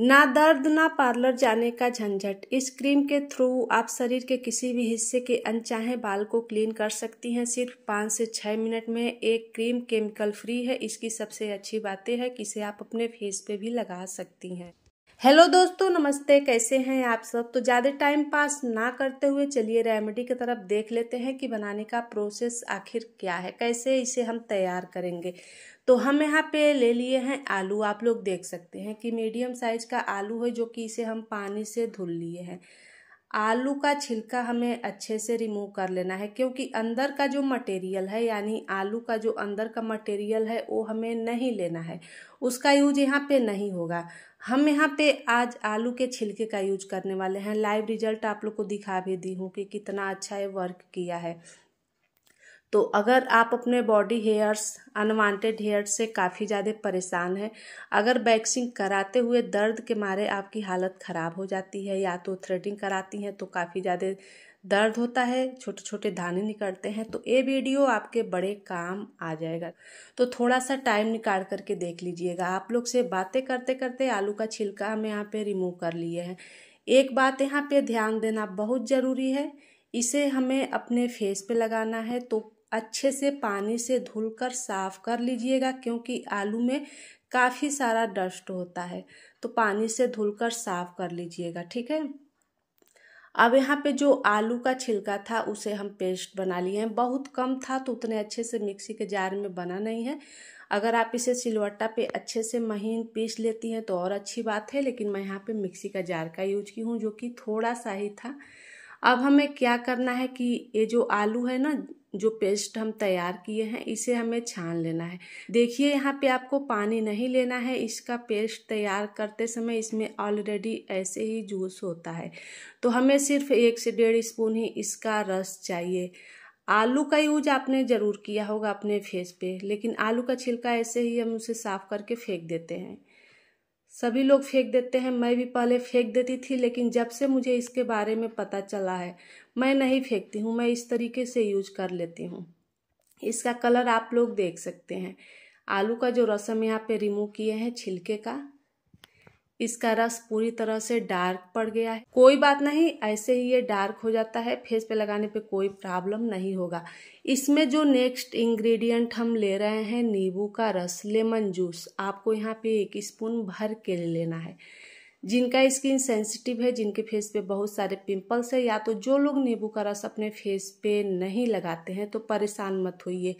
ना दर्द ना पार्लर जाने का झंझट इस क्रीम के थ्रू आप शरीर के किसी भी हिस्से के अनचाहे बाल को क्लीन कर सकती हैं सिर्फ पाँच से छः मिनट में एक क्रीम केमिकल फ्री है इसकी सबसे अच्छी बातें है कि इसे आप अपने फेस पे भी लगा सकती हैं हेलो दोस्तों नमस्ते कैसे हैं आप सब तो ज़्यादा टाइम पास ना करते हुए चलिए रेमेडी की तरफ देख लेते हैं कि बनाने का प्रोसेस आखिर क्या है कैसे इसे हम तैयार करेंगे तो हम यहाँ पे ले लिए हैं आलू आप लोग देख सकते हैं कि मीडियम साइज़ का आलू है जो कि इसे हम पानी से धुल लिए हैं आलू का छिलका हमें अच्छे से रिमूव कर लेना है क्योंकि अंदर का जो मटेरियल है यानी आलू का जो अंदर का मटेरियल है वो हमें नहीं लेना है उसका यूज यहाँ पे नहीं होगा हम यहाँ पे आज आलू के छिलके का यूज करने वाले हैं लाइव रिजल्ट आप लोग को दिखा भी दी हूँ कि कितना अच्छा ये वर्क किया है तो अगर आप अपने बॉडी हेयर्स अनवांटेड हेयर्स से काफ़ी ज़्यादा परेशान हैं अगर वैक्सिंग कराते हुए दर्द के मारे आपकी हालत ख़राब हो जाती है या तो थ्रेडिंग कराती हैं तो काफ़ी ज़्यादा दर्द होता है छोटे छोटे दाने निकलते हैं तो ये वीडियो आपके बड़े काम आ जाएगा तो थोड़ा सा टाइम निकाल करके देख लीजिएगा आप लोग से बातें करते करते आलू का छिलका हम यहाँ पे रिमूव कर लिए हैं एक बात यहाँ पे ध्यान देना बहुत ज़रूरी है इसे हमें अपने फेस पे लगाना है तो अच्छे से पानी से धुलकर साफ कर लीजिएगा क्योंकि आलू में काफ़ी सारा डस्ट होता है तो पानी से धुलकर साफ कर लीजिएगा ठीक है अब यहाँ पे जो आलू का छिलका था उसे हम पेस्ट बना लिए हैं बहुत कम था तो उतने अच्छे से मिक्सी के जार में बना नहीं है अगर आप इसे सिलवट्टा पे अच्छे से महीन पीस लेती हैं तो और अच्छी बात है लेकिन मैं यहाँ पे मिक्सी का जार का यूज की हूँ जो कि थोड़ा सा ही था अब हमें क्या करना है कि ये जो आलू है ना जो पेस्ट हम तैयार किए हैं इसे हमें छान लेना है देखिए यहाँ पे आपको पानी नहीं लेना है इसका पेस्ट तैयार करते समय इसमें ऑलरेडी ऐसे ही जूस होता है तो हमें सिर्फ एक से डेढ़ स्पून ही इसका रस चाहिए आलू का यूज आपने ज़रूर किया होगा अपने फेस पे लेकिन आलू का छिलका ऐसे ही हम उसे साफ़ करके फेंक देते हैं सभी लोग फेंक देते हैं मैं भी पहले फेंक देती थी लेकिन जब से मुझे इसके बारे में पता चला है मैं नहीं फेंकती हूँ मैं इस तरीके से यूज कर लेती हूँ इसका कलर आप लोग देख सकते हैं आलू का जो रसम यहाँ पे रिमूव किए हैं छिलके का इसका रस पूरी तरह से डार्क पड़ गया है कोई बात नहीं ऐसे ही ये डार्क हो जाता है फेस पे लगाने पे कोई प्रॉब्लम नहीं होगा इसमें जो नेक्स्ट इंग्रेडिएंट हम ले रहे हैं नींबू का रस लेमन जूस आपको यहाँ पे एक स्पून भर के लेना है जिनका स्किन सेंसिटिव है जिनके फेस पे बहुत सारे पिंपल्स है या तो जो लोग नींबू का रस अपने फेस पे नहीं लगाते हैं तो परेशान मत होइए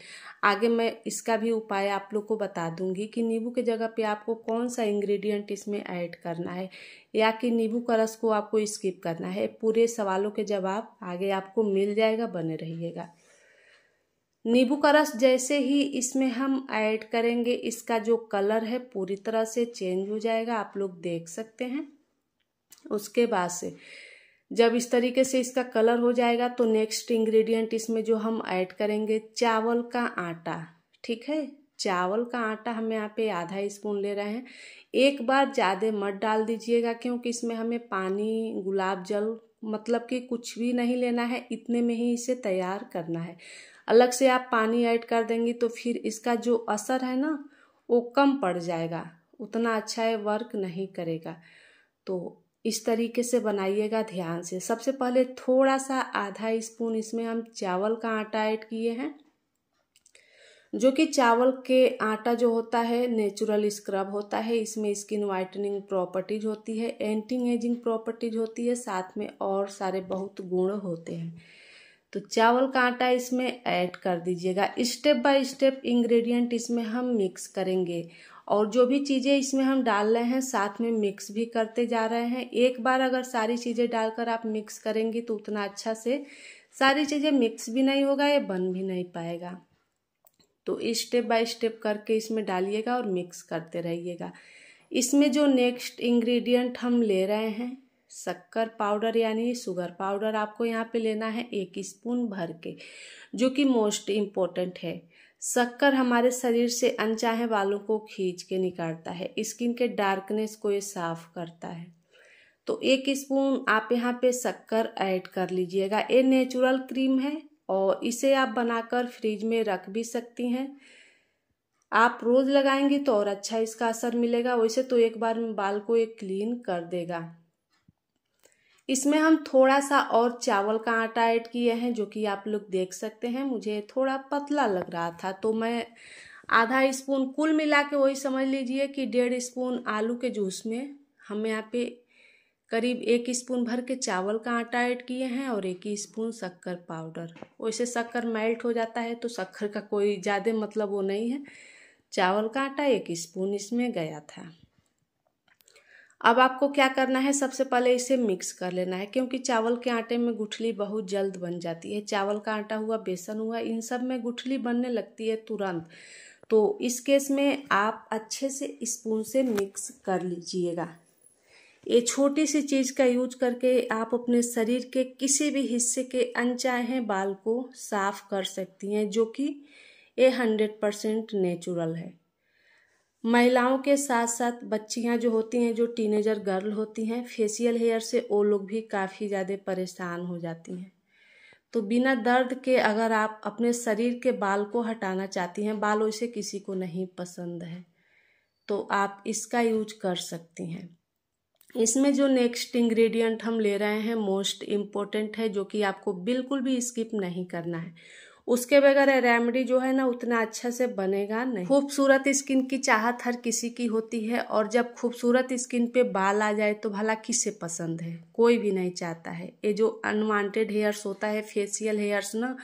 आगे मैं इसका भी उपाय आप लोग को बता दूंगी कि नींबू के जगह पे आपको कौन सा इंग्रेडिएंट इसमें ऐड करना है या कि नींबू का रस को आपको स्किप करना है पूरे सवालों के जवाब आगे आपको मिल जाएगा बने रहिएगा नींबू का रस जैसे ही इसमें हम ऐड करेंगे इसका जो कलर है पूरी तरह से चेंज हो जाएगा आप लोग देख सकते हैं उसके बाद से जब इस तरीके से इसका कलर हो जाएगा तो नेक्स्ट इंग्रेडिएंट इसमें जो हम ऐड करेंगे चावल का आटा ठीक है चावल का आटा हम यहाँ पे आधा स्पून ले रहे हैं एक बार ज़्यादा मत डाल दीजिएगा क्योंकि इसमें हमें पानी गुलाब जल मतलब कि कुछ भी नहीं लेना है इतने में ही इसे तैयार करना है अलग से आप पानी ऐड कर देंगी तो फिर इसका जो असर है ना वो कम पड़ जाएगा उतना अच्छा है वर्क नहीं करेगा तो इस तरीके से बनाइएगा ध्यान से सबसे पहले थोड़ा सा आधा स्पून इसमें हम चावल का आटा ऐड किए हैं जो कि चावल के आटा जो होता है नेचुरल स्क्रब होता है इसमें स्किन वाइटनिंग प्रॉपर्टीज होती है एंटी एजिंग प्रॉपर्टीज होती है साथ में और सारे बहुत गुण होते हैं तो चावल का आटा इसमें ऐड कर दीजिएगा स्टेप बाय स्टेप इंग्रेडिएंट इसमें हम मिक्स करेंगे और जो भी चीज़ें इसमें हम डाल रहे हैं साथ में मिक्स भी करते जा रहे हैं एक बार अगर सारी चीज़ें डालकर आप मिक्स करेंगी तो उतना अच्छा से सारी चीज़ें मिक्स भी नहीं होगा या बन भी नहीं पाएगा तो स्टेप बाय स्टेप करके इसमें डालिएगा और मिक्स करते रहिएगा इसमें जो नेक्स्ट इंग्रेडिएंट हम ले रहे हैं शक्कर पाउडर यानी शुगर पाउडर आपको यहाँ पे लेना है एक स्पून भर के जो कि मोस्ट इम्पोर्टेंट है शक्कर हमारे शरीर से अनचाहे बालों को खींच के निकालता है स्किन के डार्कनेस को ये साफ करता है तो एक स्पून आप यहाँ पे शक्कर ऐड कर लीजिएगा ये नेचुरल क्रीम है और इसे आप बनाकर फ्रिज में रख भी सकती हैं आप रोज़ लगाएंगी तो और अच्छा इसका असर मिलेगा वैसे तो एक बार बाल को ये क्लीन कर देगा इसमें हम थोड़ा सा और चावल का आटा ऐड किए हैं जो कि आप लोग देख सकते हैं मुझे थोड़ा पतला लग रहा था तो मैं आधा स्पून कुल मिला के वही समझ लीजिए कि डेढ़ स्पून आलू के जूस में हम यहाँ पे करीब एक स्पून भर के चावल का आटा ऐड किए हैं और एक स्पून शक्कर पाउडर वैसे शक्कर मेल्ट हो जाता है तो शक्कर का कोई ज़्यादा मतलब वो नहीं है चावल का आटा एक स्पून इसमें गया था अब आपको क्या करना है सबसे पहले इसे मिक्स कर लेना है क्योंकि चावल के आटे में गुठली बहुत जल्द बन जाती है चावल का आटा हुआ बेसन हुआ इन सब में गुठली बनने लगती है तुरंत तो इस केस में आप अच्छे से स्पून से मिक्स कर लीजिएगा ये छोटी सी चीज़ का यूज करके आप अपने शरीर के किसी भी हिस्से के अनचाहे बाल को साफ कर सकती हैं जो कि ये हंड्रेड परसेंट नेचुरल है महिलाओं के साथ साथ बच्चियां जो होती हैं जो टीनेजर गर्ल होती हैं फेशियल हेयर से वो लोग भी काफ़ी ज़्यादा परेशान हो जाती हैं तो बिना दर्द के अगर आप अपने शरीर के बाल को हटाना चाहती हैं बाल वैसे किसी को नहीं पसंद है तो आप इसका यूज कर सकती हैं इसमें जो नेक्स्ट इंग्रेडिएंट हम ले रहे हैं मोस्ट इम्पोर्टेंट है जो कि आपको बिल्कुल भी स्किप नहीं करना है उसके बगैर रेमेडी जो है ना उतना अच्छा से बनेगा नहीं खूबसूरत स्किन की चाहत हर किसी की होती है और जब खूबसूरत स्किन पे बाल आ जाए तो भला किसे पसंद है कोई भी नहीं चाहता है ये जो अनवांटेड हेयर्स होता है फेसियल हेयर्स ना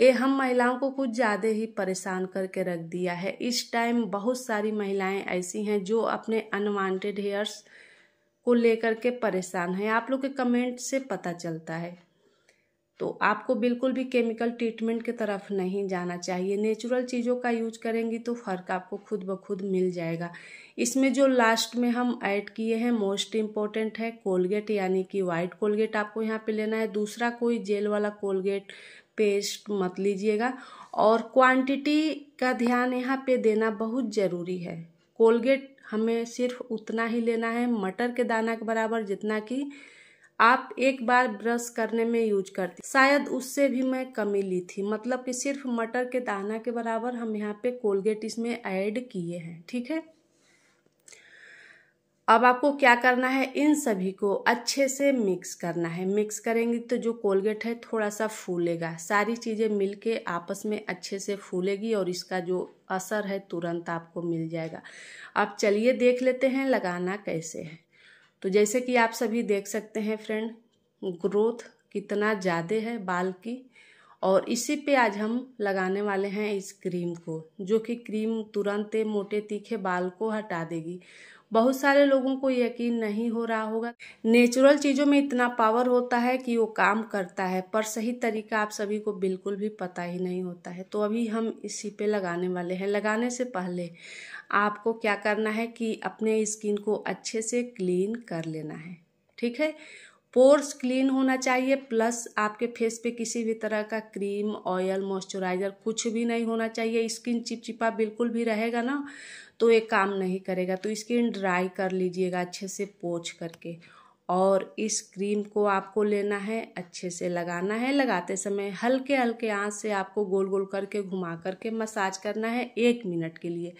ये हम महिलाओं को कुछ ज़्यादा ही परेशान करके रख दिया है इस टाइम बहुत सारी महिलाएं ऐसी हैं जो अपने अनवांटेड हेयर्स को लेकर के परेशान हैं आप लोग के कमेंट से पता चलता है तो आपको बिल्कुल भी केमिकल ट्रीटमेंट के तरफ नहीं जाना चाहिए नेचुरल चीज़ों का यूज करेंगी तो फ़र्क आपको खुद ब खुद मिल जाएगा इसमें जो लास्ट में हम ऐड किए हैं मोस्ट इम्पॉर्टेंट है कोलगेट यानी कि वाइट कोलगेट आपको यहाँ पे लेना है दूसरा कोई जेल वाला कोलगेट पेस्ट मत लीजिएगा और क्वांटिटी का ध्यान यहाँ पर देना बहुत ज़रूरी है कोलगेट हमें सिर्फ उतना ही लेना है मटर के दाना के बराबर जितना कि आप एक बार ब्रश करने में यूज करती शायद उससे भी मैं कमी ली थी मतलब कि सिर्फ मटर के दाना के बराबर हम यहाँ पे कोलगेट इसमें ऐड किए हैं ठीक है अब आपको क्या करना है इन सभी को अच्छे से मिक्स करना है मिक्स करेंगे तो जो कोलगेट है थोड़ा सा फूलेगा सारी चीज़ें मिलके आपस में अच्छे से फूलेगी और इसका जो असर है तुरंत आपको मिल जाएगा अब चलिए देख लेते हैं लगाना कैसे है तो जैसे कि आप सभी देख सकते हैं फ्रेंड ग्रोथ कितना ज़्यादा है बाल की और इसी पे आज हम लगाने वाले हैं इस क्रीम को जो कि क्रीम तुरंत मोटे तीखे बाल को हटा देगी बहुत सारे लोगों को यकीन नहीं हो रहा होगा नेचुरल चीज़ों में इतना पावर होता है कि वो काम करता है पर सही तरीका आप सभी को बिल्कुल भी पता ही नहीं होता है तो अभी हम इसी पे लगाने वाले हैं लगाने से पहले आपको क्या करना है कि अपने स्किन को अच्छे से क्लीन कर लेना है ठीक है पोर्स क्लीन होना चाहिए प्लस आपके फेस पे किसी भी तरह का क्रीम ऑयल मॉइस्चराइज़र कुछ भी नहीं होना चाहिए स्किन चिपचिपा बिल्कुल भी रहेगा ना तो ये काम नहीं करेगा तो स्किन ड्राई कर लीजिएगा अच्छे से पोछ करके और इस क्रीम को आपको लेना है अच्छे से लगाना है लगाते समय हल्के हल्के आँच से आपको गोल गोल करके घुमा करके मसाज करना है एक मिनट के लिए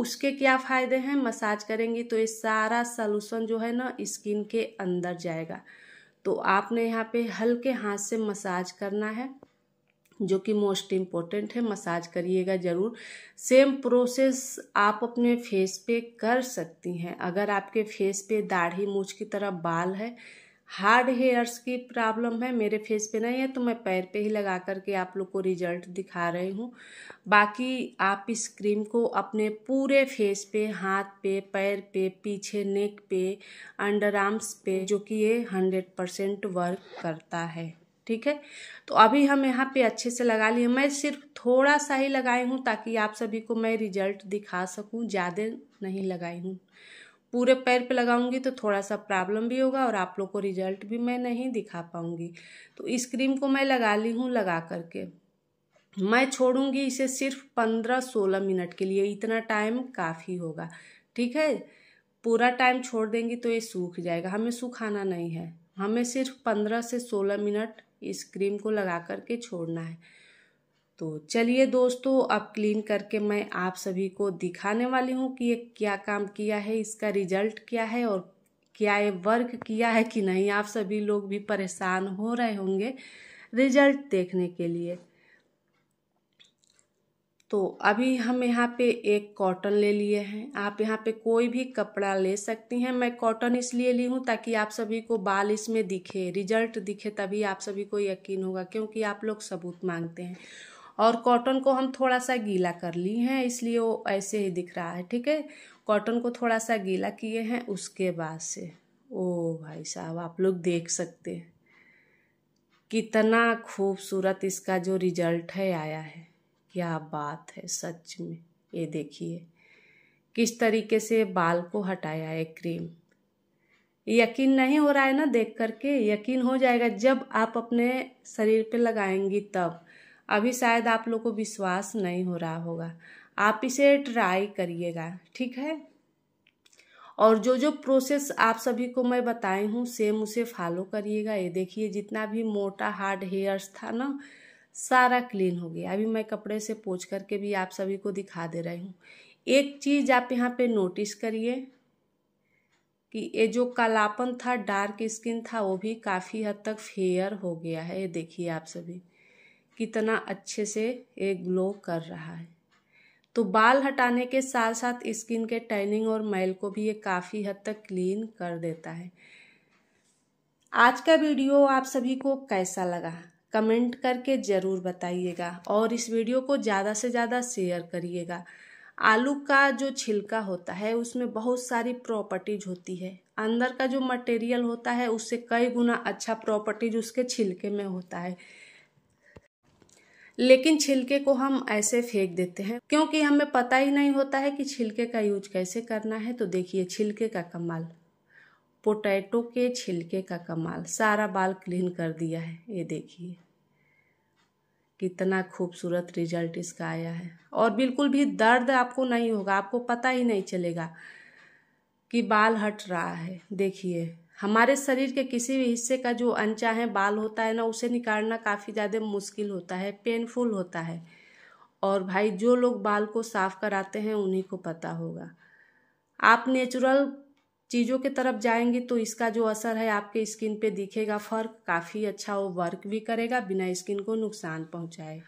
उसके क्या फ़ायदे हैं मसाज करेंगी तो ये सारा सॉल्यूशन जो है ना स्किन के अंदर जाएगा तो आपने यहाँ पे हल्के हाथ से मसाज करना है जो कि मोस्ट इम्पोर्टेंट है मसाज करिएगा ज़रूर सेम प्रोसेस आप अपने फेस पे कर सकती हैं अगर आपके फेस पे दाढ़ी मूछ की तरह बाल है हार्ड हेयर्स की प्रॉब्लम है मेरे फेस पे नहीं है तो मैं पैर पे ही लगा करके आप लोग को रिजल्ट दिखा रही हूँ बाकी आप इस क्रीम को अपने पूरे फेस पे हाथ पे पैर पे पीछे नेक पे अंडर आर्म्स पे जो कि ये हंड्रेड परसेंट वर्क करता है ठीक है तो अभी हम यहाँ पे अच्छे से लगा लिए मैं सिर्फ थोड़ा सा ही लगाई हूँ ताकि आप सभी को मैं रिजल्ट दिखा सकूँ ज़्यादा नहीं लगाई हूँ पूरे पैर पे लगाऊंगी तो थोड़ा सा प्रॉब्लम भी होगा और आप लोग को रिजल्ट भी मैं नहीं दिखा पाऊंगी तो इस क्रीम को मैं लगा ली हूँ लगा करके मैं छोड़ूंगी इसे सिर्फ पंद्रह सोलह मिनट के लिए इतना टाइम काफ़ी होगा ठीक है पूरा टाइम छोड़ देंगी तो ये सूख जाएगा हमें सूखाना नहीं है हमें सिर्फ पंद्रह से सोलह मिनट इस क्रीम को लगा करके छोड़ना है तो चलिए दोस्तों अब क्लीन करके मैं आप सभी को दिखाने वाली हूँ कि ये क्या काम किया है इसका रिजल्ट क्या है और क्या ये वर्क किया है कि नहीं आप सभी लोग भी परेशान हो रहे होंगे रिजल्ट देखने के लिए तो अभी हम यहाँ पे एक कॉटन ले लिए हैं आप यहाँ पे कोई भी कपड़ा ले सकती हैं मैं कॉटन इसलिए ली हूँ ताकि आप सभी को बाल इसमें दिखे रिजल्ट दिखे तभी आप सभी को यकीन होगा क्योंकि आप लोग सबूत मांगते हैं और कॉटन को हम थोड़ा सा गीला कर लिए हैं इसलिए वो ऐसे ही दिख रहा है ठीक है कॉटन को थोड़ा सा गीला किए हैं उसके बाद से ओ भाई साहब आप लोग देख सकते हैं कितना खूबसूरत इसका जो रिजल्ट है आया है क्या बात है सच में ये देखिए किस तरीके से बाल को हटाया है क्रीम यकीन नहीं हो रहा है ना देख करके यकीन हो जाएगा जब आप अपने शरीर पे लगाएंगी तब अभी शायद आप लोग को विश्वास नहीं हो रहा होगा आप इसे ट्राई करिएगा ठीक है और जो जो प्रोसेस आप सभी को मैं बताई हूँ सेम उसे फॉलो करिएगा ये देखिए जितना भी मोटा हार्ड हेयर्स था ना सारा क्लीन हो गया अभी मैं कपड़े से पोछ करके भी आप सभी को दिखा दे रही हूँ एक चीज़ आप यहाँ पे नोटिस करिए कि ये जो कालापन था डार्क स्किन था वो भी काफ़ी हद तक फेयर हो गया है ये देखिए आप सभी कितना अच्छे से ये ग्लो कर रहा है तो बाल हटाने के साथ साथ स्किन के टैनिंग और मैल को भी ये काफ़ी हद तक क्लीन कर देता है आज का वीडियो आप सभी को कैसा लगा कमेंट करके ज़रूर बताइएगा और इस वीडियो को ज़्यादा से ज़्यादा शेयर करिएगा आलू का जो छिलका होता है उसमें बहुत सारी प्रॉपर्टीज होती है अंदर का जो मटेरियल होता है उससे कई गुना अच्छा प्रॉपर्टीज उसके छिलके में होता है लेकिन छिलके को हम ऐसे फेंक देते हैं क्योंकि हमें पता ही नहीं होता है कि छिलके का यूज कैसे करना है तो देखिए छिलके का कमाल पोटैटो के छिलके का कमाल सारा बाल क्लीन कर दिया है ये देखिए कितना खूबसूरत रिजल्ट इसका आया है और बिल्कुल भी दर्द आपको नहीं होगा आपको पता ही नहीं चलेगा कि बाल हट रहा है देखिए हमारे शरीर के किसी भी हिस्से का जो अनचाहे बाल होता है ना उसे निकालना काफ़ी ज़्यादा मुश्किल होता है पेनफुल होता है और भाई जो लोग बाल को साफ कराते हैं उन्हीं को पता होगा आप नेचुरल चीज़ों के तरफ जाएंगे तो इसका जो असर है आपके स्किन पे दिखेगा फ़र्क काफ़ी अच्छा वो वर्क भी करेगा बिना स्किन को नुकसान पहुँचाए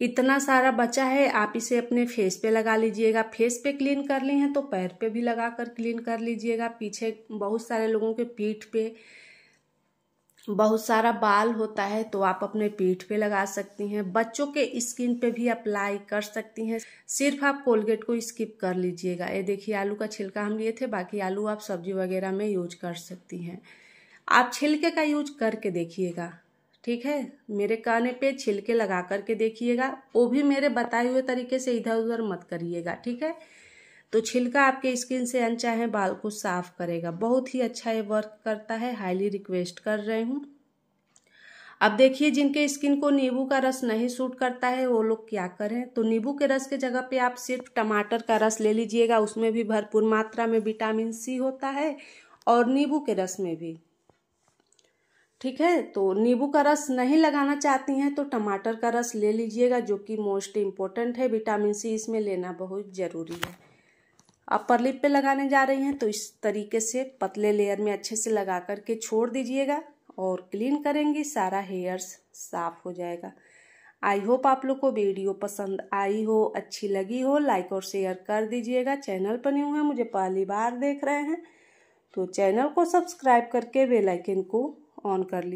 इतना सारा बचा है आप इसे अपने फेस पे लगा लीजिएगा फेस पे क्लीन कर ली हैं तो पैर पे भी लगा कर क्लीन कर लीजिएगा पीछे बहुत सारे लोगों के पीठ पे बहुत सारा बाल होता है तो आप अपने पीठ पे लगा सकती हैं बच्चों के स्किन पे भी अप्लाई कर सकती हैं सिर्फ आप कोलगेट को स्किप कर लीजिएगा ये देखिए आलू का छिलका हम लिए थे बाकी आलू आप सब्जी वगैरह में यूज कर सकती हैं आप छिलके का यूज करके देखिएगा ठीक है मेरे कहने पे छिलके लगा करके देखिएगा वो भी मेरे बताए हुए तरीके से इधर उधर मत करिएगा ठीक है तो छिलका आपके स्किन से अनचाहे बाल को साफ करेगा बहुत ही अच्छा ये वर्क करता है हाईली रिक्वेस्ट कर रहे हूँ अब देखिए जिनके स्किन को नींबू का रस नहीं सूट करता है वो लोग क्या करें तो नींबू के रस के जगह पे आप सिर्फ टमाटर का रस ले लीजिएगा उसमें भी भरपूर मात्रा में विटामिन सी होता है और नींबू के रस में भी ठीक है तो नींबू का रस नहीं लगाना चाहती हैं तो टमाटर का रस ले लीजिएगा जो कि मोस्ट इम्पोर्टेंट है विटामिन सी इसमें लेना बहुत ज़रूरी है अपर लिप पे लगाने जा रही हैं तो इस तरीके से पतले लेयर में अच्छे से लगा करके छोड़ दीजिएगा और क्लीन करेंगे सारा हेयर्स साफ हो जाएगा आई होप आप लोग को वीडियो पसंद आई हो अच्छी लगी हो लाइक और शेयर कर दीजिएगा चैनल पर न्यू है मुझे पहली बार देख रहे हैं तो चैनल को सब्सक्राइब करके बेलाइकन को ऑन कर ली